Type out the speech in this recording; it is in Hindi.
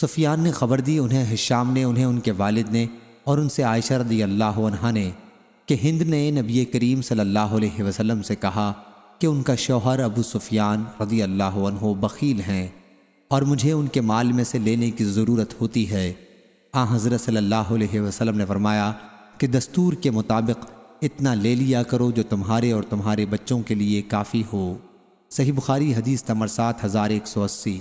सुफियान ने खबर दी उन्हें हिशाम ने उन्हें उनके वालिद ने और उनसे आयशा रदी अल्लाह ने कि हिंद ने नबी करीम सल्लल्लाहु अलैहि वसल्लम से कहा कि उनका शौहर अबू सुफियान रदी अल्लाह बखील हैं और मुझे उनके माल में से लेने की ज़रूरत होती है आ हाँ, हज़रत सल्लल्लाहु अलैहि वसल्लम ने फरमाया कि दस्तूर के मुताबिक इतना ले लिया करो जो तुम्हारे और तुम्हारे बच्चों के लिए काफ़ी हो सही बुखारी हदीस तमर सात हज़ार एक सौ अस्सी